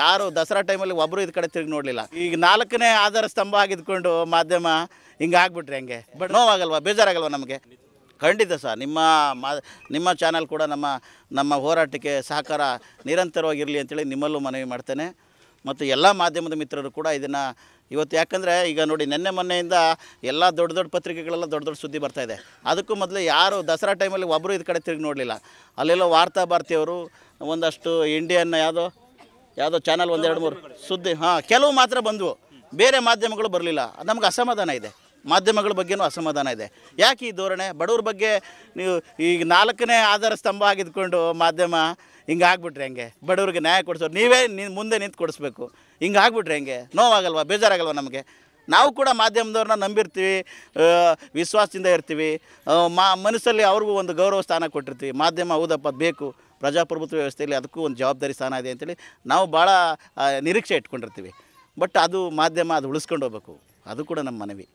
ಯಾರು ದಸರಾ ಟೈಮಲ್ಲಿ ಒಬ್ಬರು ಇದು ಕಡೆ ತಿರುಗಿ ನೋಡ್ಲಿಲ್ಲ ಈಗ ನಾಲ್ಕನೇ ಆಧಾರ ಸ್ತಂಭ ಆಗಿದ್ಕೊಂಡು ಮಾಧ್ಯಮ ಹಿಂಗೆ ಆಗ್ಬಿಟ್ರಿ ಹಂಗೆ ಬಟ್ ನೋವಾಗಲ್ವಾ ಬೇಜಾರಾಗಲ್ವಾ ನಮಗೆ ಖಂಡಿತ ಸರ್ ನಿಮ್ಮ ಮಾ ನಿಮ್ಮ ಚಾನಲ್ ಕೂಡ ನಮ್ಮ ನಮ್ಮ ಹೋರಾಟಕ್ಕೆ ಸಹಕಾರ ನಿರಂತರವಾಗಿರಲಿ ಅಂತೇಳಿ ನಿಮ್ಮಲ್ಲೂ ಮನವಿ ಮಾಡ್ತೇನೆ ಮತ್ತು ಎಲ್ಲ ಮಾಧ್ಯಮದ ಮಿತ್ರರು ಕೂಡ ಇದನ್ನು ಇವತ್ತು ಯಾಕಂದರೆ ಈಗ ನೋಡಿ ನಿನ್ನೆ ಮೊನ್ನೆಯಿಂದ ಎಲ್ಲ ದೊಡ್ಡ ದೊಡ್ಡ ಪತ್ರಿಕೆಗಳೆಲ್ಲ ದೊಡ್ಡ ದೊಡ್ಡ ಸುದ್ದಿ ಬರ್ತಾಯಿದೆ ಅದಕ್ಕೂ ಮೊದಲು ಯಾರು ದಸರಾ ಟೈಮಲ್ಲಿ ಒಬ್ಬರು ಇದು ಕಡೆ ತಿರುಗಿ ನೋಡಲಿಲ್ಲ ಅಲ್ಲೆಲ್ಲೋ ವಾರ್ತಾ ಭಾರತಿಯವರು ಒಂದಷ್ಟು ಇಂಡಿಯನ್ ಯಾವುದೋ ಯಾವುದೋ ಚಾನಲ್ ಒಂದೆರಡು ಮೂರು ಸುದ್ದಿ ಹಾಂ ಕೆಲವು ಮಾತ್ರ ಬಂದವು ಬೇರೆ ಮಾಧ್ಯಮಗಳು ಬರಲಿಲ್ಲ ನಮ್ಗೆ ಅಸಮಾಧಾನ ಇದೆ ಮಾಧ್ಯಮಗಳ ಬಗ್ಗೆನೂ ಅಸಮಾಧಾನ ಇದೆ ಯಾಕೆ ಈ ಧೋರಣೆ ಬಡವ್ರ ಬಗ್ಗೆ ನೀವು ಈಗ ನಾಲ್ಕನೇ ಆಧಾರ ಸ್ತಂಭ ಆಗಿದ್ಕೊಂಡು ಮಾಧ್ಯಮ ಹಿಂಗೆ ಆಗ್ಬಿಟ್ರೆ ಹೆಂಗೆ ಬಡವ್ರಿಗೆ ನ್ಯಾಯ ಕೊಡಿಸೋರು ನೀವೇ ಮುಂದೆ ನಿಂತು ಕೊಡಿಸ್ಬೇಕು ಹಿಂಗೆ ಆಗ್ಬಿಟ್ರೆ ಹೆಂಗೆ ನೋವಾಗಲ್ವಾ ಬೇಜಾರಾಗಲ್ವ ನಮಗೆ ನಾವು ಕೂಡ ಮಾಧ್ಯಮದವ್ರನ್ನ ನಂಬಿರ್ತೀವಿ ವಿಶ್ವಾಸದಿಂದ ಇರ್ತೀವಿ ಮಾ ಮನಸ್ಸಲ್ಲಿ ಅವ್ರಿಗೂ ಒಂದು ಗೌರವ ಸ್ಥಾನ ಕೊಟ್ಟಿರ್ತೀವಿ ಮಾಧ್ಯಮ ಹೌದಪ್ಪ ಬೇಕು ಪ್ರಜಾಪ್ರಭುತ್ವ ವ್ಯವಸ್ಥೆಯಲ್ಲಿ ಅದಕ್ಕೂ ಒಂದು ಜವಾಬ್ದಾರಿ ಸ್ಥಾನ ಇದೆ ಅಂತೇಳಿ ನಾವು ಭಾಳ ನಿರೀಕ್ಷೆ ಇಟ್ಕೊಂಡಿರ್ತೀವಿ ಬಟ್ ಅದು ಮಾಧ್ಯಮ ಅದು ಉಳಿಸ್ಕೊಂಡು ಹೋಗ್ಬೇಕು ಅದು ಕೂಡ ನಮ್ಮ ಮನವಿ